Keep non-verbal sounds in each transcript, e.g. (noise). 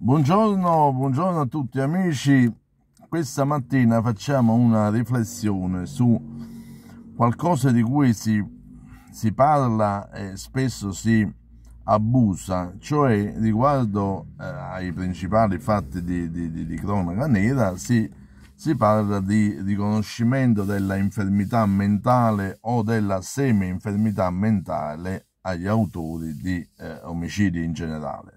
Buongiorno, buongiorno, a tutti amici. Questa mattina facciamo una riflessione su qualcosa di cui si, si parla e spesso si abusa, cioè riguardo eh, ai principali fatti di, di, di, di cronaca nera si, si parla di riconoscimento della infermità mentale o della semi-infermità mentale agli autori di eh, omicidi in generale.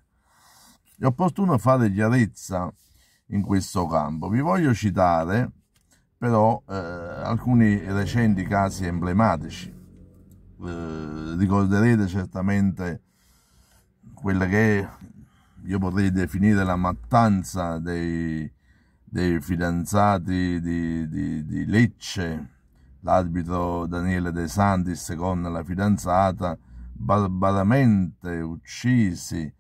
È opportuno fare chiarezza in questo campo. Vi voglio citare però eh, alcuni recenti casi emblematici. Eh, ricorderete certamente quella che io potrei definire la mattanza dei, dei fidanzati di, di, di, Lecce, l'arbitro Daniele De Santis con la fidanzata, barbaramente uccisi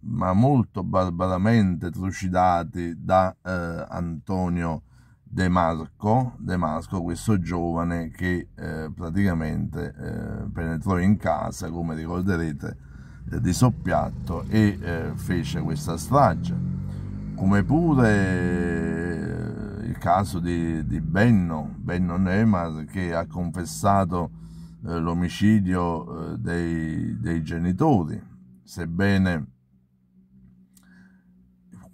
ma molto barbaramente trucidati da eh, Antonio De Marco, De Marco, questo giovane che eh, praticamente eh, penetrò in casa, come ricorderete, eh, di soppiatto e eh, fece questa strage. Come pure eh, il caso di, di Benno, Benno Neymar, che ha confessato l'omicidio dei, dei genitori, sebbene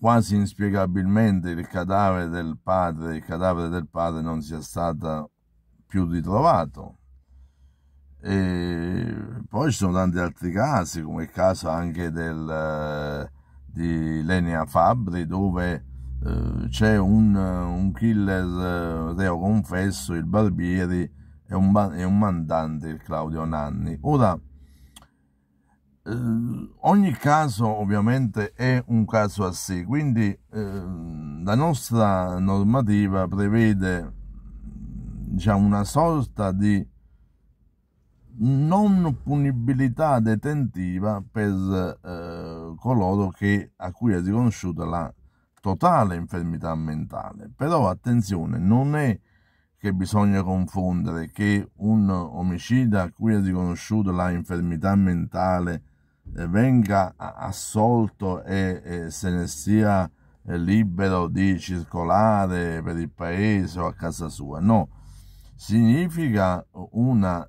quasi inspiegabilmente il cadavere del padre, il cadavere del padre non sia stato più ritrovato. E poi ci sono tanti altri casi, come il caso anche del, eh, di Lenia Fabri, dove eh, c'è un, un, killer eh, reo confesso, il Barbieri, e un, e un mandante, il Claudio Nanni. Ora, eh, ogni caso ovviamente è un caso a sé, quindi eh, la nostra normativa prevede diciamo, una sorta di non punibilità detentiva per eh, coloro che, a cui è riconosciuta la totale infermità mentale. Però attenzione, non è che bisogna confondere che un omicida a cui è riconosciuta la infermità mentale eh, venga assolto e, e se ne sia eh, libero di circolare per il paese o a casa sua, no, significa una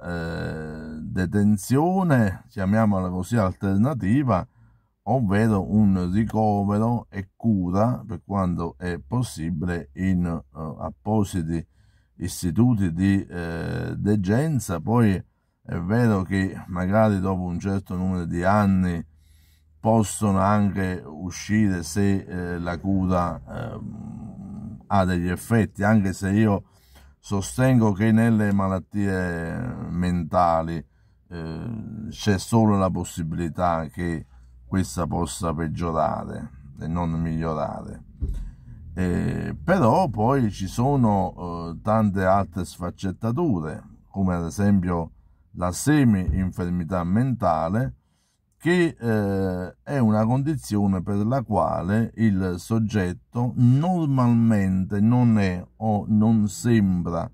eh, detenzione, chiamiamola così, alternativa, ovvero un ricovero e cura per quanto è possibile in eh, appositi istituti di eh, degenza, poi è vero che magari dopo un certo numero di anni possono anche uscire se eh, la cura eh, ha degli effetti, anche se io sostengo che nelle malattie mentali eh, c'è solo la possibilità che questa possa peggiorare e non migliorare. Eh, però poi ci sono eh, tante altre sfaccettature, come ad esempio la semi-infermità mentale, che eh, è una condizione per la quale il soggetto normalmente non è o non sembra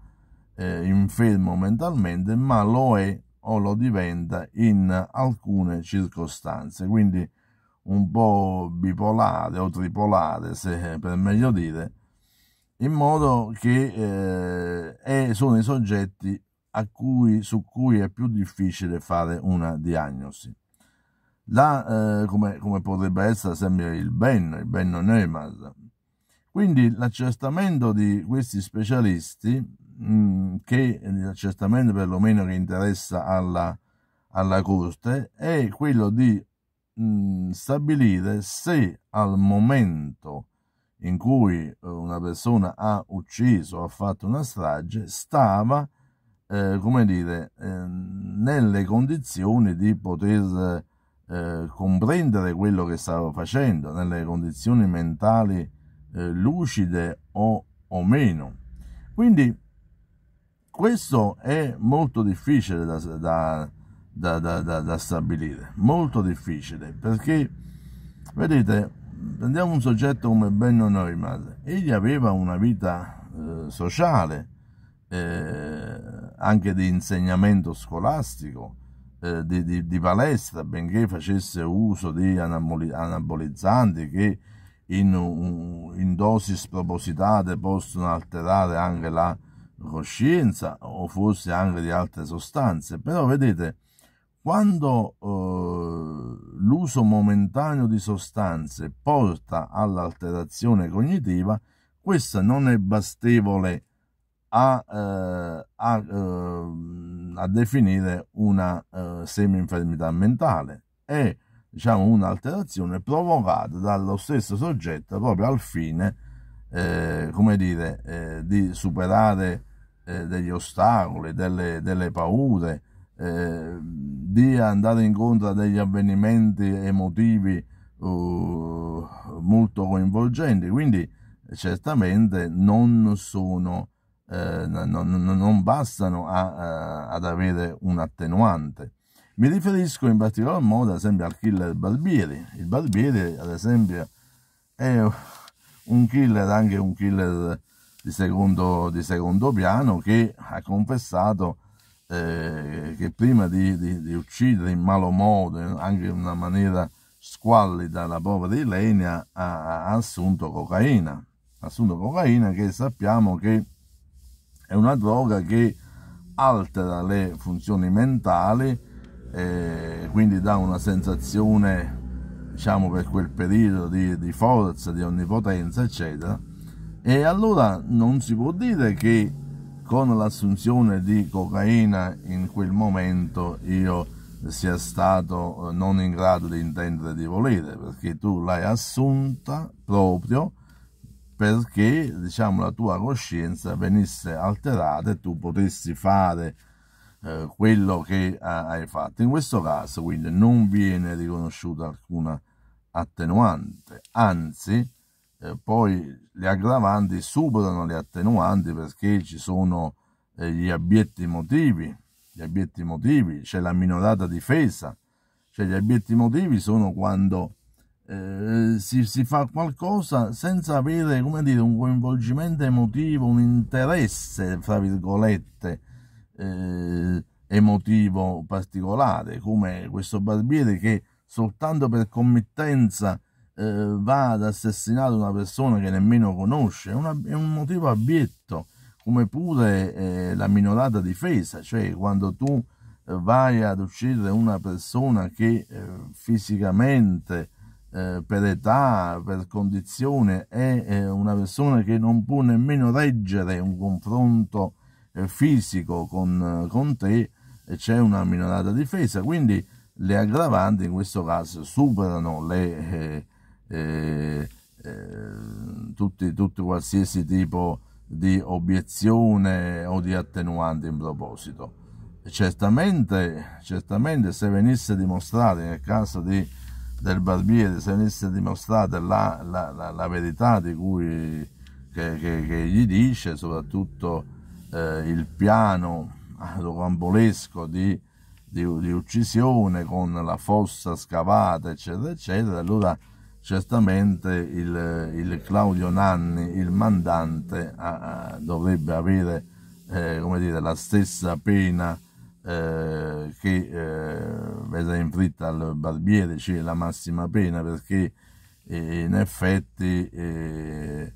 eh, infermo mentalmente, ma lo è o lo diventa in alcune circostanze. Quindi un po' bipolare o tripolare, se per meglio dire, in modo che eh, è, sono i soggetti cui, su cui è più difficile fare una diagnosi. Là, eh, come, come, potrebbe essere, sempre il ben, il bennonemas. Quindi l'accertamento di questi specialisti, mh, mm, che l'accertamento perlomeno che interessa alla, alla Corte, è quello di mh, mm, stabilire se al momento in cui eh, una persona ha ucciso, o ha fatto una strage, stava eh, come dire, eh, nelle condizioni di poter eh, comprendere quello che stava facendo, nelle condizioni mentali eh, lucide o, o, meno. Quindi questo è molto difficile da, da, da, da stabilire, molto difficile, perché, vedete, prendiamo un soggetto come Benno Neumann, egli aveva una vita eh, sociale, eh, anche di insegnamento scolastico, eh, di, di, di, palestra, benché facesse uso di anabolizzanti che in, in, dosi spropositate possono alterare anche la coscienza o forse anche di altre sostanze. Però vedete, quando eh, l'uso momentaneo di sostanze porta all'alterazione cognitiva, questa non è bastevole a, eh, a, eh, a, definire una eh, semi-infermità mentale e diciamo un'alterazione provocata dallo stesso soggetto proprio al fine eh, come dire eh, di superare eh, degli ostacoli delle, delle paure di andare incontro a degli avvenimenti emotivi uh, molto coinvolgenti quindi certamente non sono eh, non, non, bastano a, a, eh, ad avere un attenuante. Mi riferisco in particolar modo ad esempio al killer Barbieri. Il Barbieri ad esempio è un killer, anche un killer di secondo, di secondo piano che ha confessato eh, che prima di, di, di, uccidere in malo modo, anche in una maniera squallida la povera Ilenia ha, ha assunto cocaina, assunto cocaina che sappiamo che è una droga che altera le funzioni mentali e quindi dà una sensazione diciamo per quel periodo di, di forza, di onnipotenza eccetera e allora non si può dire che con l'assunzione di cocaina in quel momento io sia stato eh, non in grado di intendere di volere perché tu l'hai assunta proprio perché diciamo, la tua coscienza venisse alterata e tu potessi fare eh, quello che eh, hai fatto. In questo caso quindi non viene riconosciuta alcuna attenuante, anzi eh, poi le aggravanti superano le attenuanti perché ci sono eh, gli abietti motivi, gli abietti motivi, c'è la minorata difesa, cioè gli abietti motivi sono quando eh, si, si, fa qualcosa senza avere come dire, un coinvolgimento emotivo, un interesse, fra virgolette, eh, emotivo particolare, come questo barbiere che soltanto per committenza eh, va ad assassinare una persona che nemmeno conosce, una, è un motivo abietto, come pure eh, la minorata difesa, cioè quando tu vai ad uccidere una persona che eh, fisicamente eh, per età, per condizione, è, è eh, una persona che non può nemmeno reggere un confronto eh, fisico con, con te, c'è una minorata difesa, quindi le aggravanti in questo caso superano le, eh, eh, tutti, tutti qualsiasi tipo di obiezione o di attenuante in proposito. Certamente, certamente se venisse dimostrato nel caso di del barbiere, se venisse dimostrata la, la, la, la verità di cui, che, che, che gli dice, soprattutto eh, il piano rocambolesco di, di, di, uccisione con la fossa scavata, eccetera, eccetera, allora certamente il, il Claudio Nanni, il mandante, a, a, dovrebbe avere eh, come dire, la stessa pena eh, che eh, verrà inflitta al barbiere, cioè la massima pena perché eh, in effetti eh,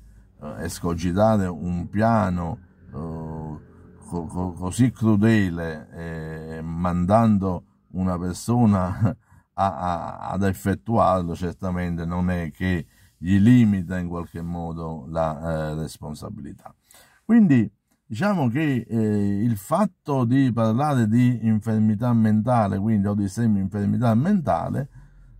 escogitare un piano eh, co- co- così crudele eh, mandando una persona (laughs) a, a, ad effettuarlo certamente non è che gli limita in qualche modo la responsabilità. Quindi diciamo che eh, il fatto di parlare di infermità mentale, quindi o di semi-infermità mentale,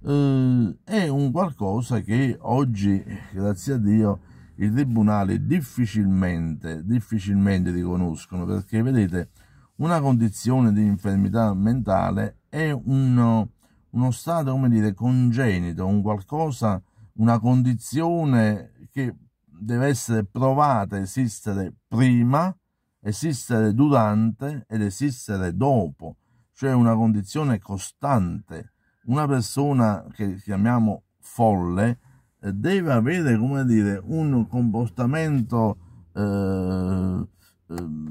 eh, è un qualcosa che oggi, grazie a Dio, i tribunali difficilmente, difficilmente riconoscono, perché vedete, una condizione di infermità mentale è uno, uno stato, come dire, congenito, un qualcosa, una condizione che deve essere provata a esistere prima, esistere durante ed esistere dopo, cioè una condizione costante. Una persona che chiamiamo folle eh, deve avere, come dire, un comportamento eh, ehm,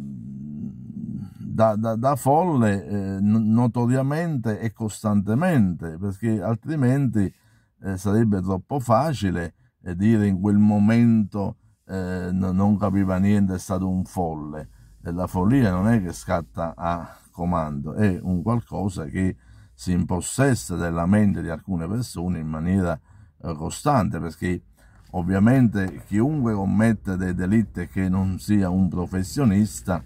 da, da, da, folle eh, notoriamente e costantemente, perché altrimenti eh, sarebbe troppo facile e dire in quel momento eh, non capiva niente, è stato un folle. E la follia non è che scatta a comando, è un qualcosa che si impossessa della mente di alcune persone in maniera eh, costante, perché ovviamente chiunque commette dei delitti che non sia un professionista,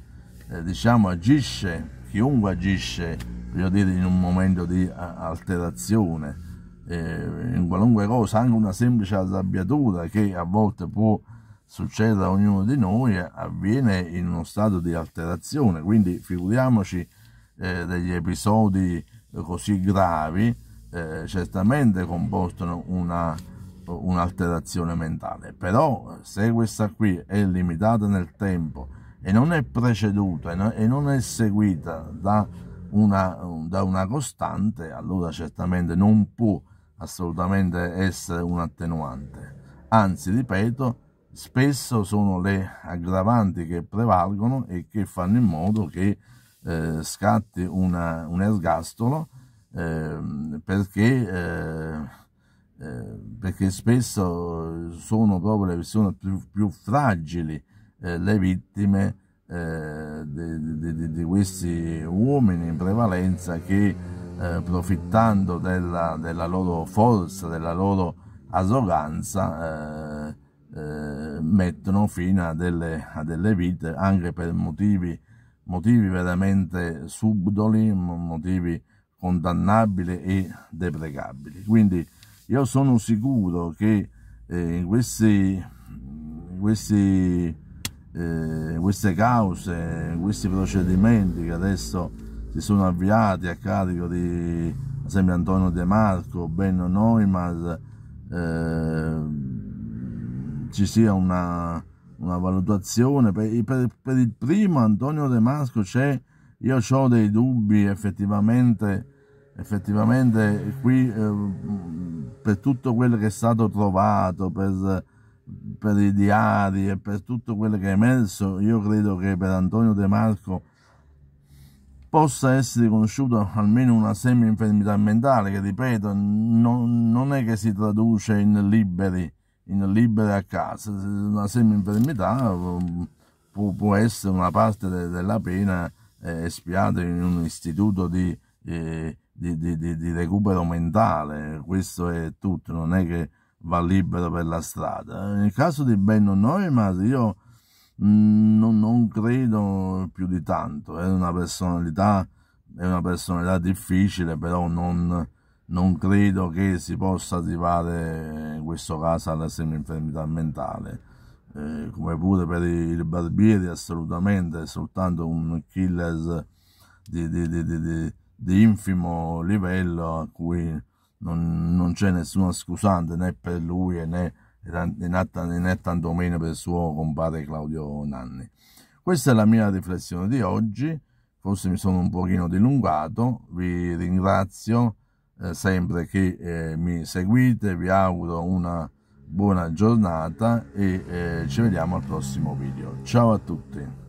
eh, diciamo agisce, chiunque agisce, voglio dire, in un momento di alterazione eh, in qualunque cosa, anche una semplice arrabbiatura che a volte può succedere a ognuno di noi, eh, avviene in uno stato di alterazione, quindi figuriamoci eh, degli episodi così gravi, eh, certamente comportano una, un'alterazione mentale, però eh, se questa qui è limitata nel tempo e non è preceduta e non è seguita da una, da una costante, allora certamente non può assolutamente essere un attenuante. Anzi, ripeto, spesso sono le aggravanti che prevalgono e che fanno in modo che eh, scatti una, un ergastolo ehm, eh, perché, eh, perché, spesso sono proprio le persone più, più fragili eh, le vittime di, eh, di, di, questi uomini in prevalenza che eh, approfittando della, della, loro forza, della loro arroganza, eh, eh, mettono fine a delle, a delle, vite anche per motivi, motivi veramente subdoli, motivi condannabili e deprecabili. Quindi io sono sicuro che eh, in, questi, questi, eh, queste cause, in questi procedimenti che adesso si sono avviati a carico di sempre Antonio De Marco, Benno Neumann, eh, ci sia una, una valutazione. Per, per, per, il primo Antonio De Marco c'è, io ho dei dubbi effettivamente, effettivamente qui eh, per tutto quello che è stato trovato, per, per i diari e per tutto quello che è emerso, io credo che per Antonio De Marco possa essere conosciuta almeno una semi-infermità mentale, che ripeto, non, non, è che si traduce in liberi, in liberi a casa, una semi-infermità um, può, può, essere una parte de, della pena eh, espiata in un istituto di, eh, di, di, di, recupero mentale, questo è tutto, non è che va libero per la strada. Nel caso di Benno Neumann, io non, non credo più di tanto, è una personalità, è una personalità difficile, però non, non credo che si possa arrivare in questo caso alla semi-infermità mentale. Eh, come pure per il barbieri assolutamente è soltanto un killer di, di, di, di infimo livello a cui non, non c'è nessuna scusante né per lui né per e Nathan Domene per suo compare Claudio Nanni. Questa è la mia riflessione di oggi, forse mi sono un pochino dilungato, vi ringrazio eh, sempre che eh, mi seguite, vi auguro una buona giornata e eh, ci vediamo al prossimo video. Ciao a tutti!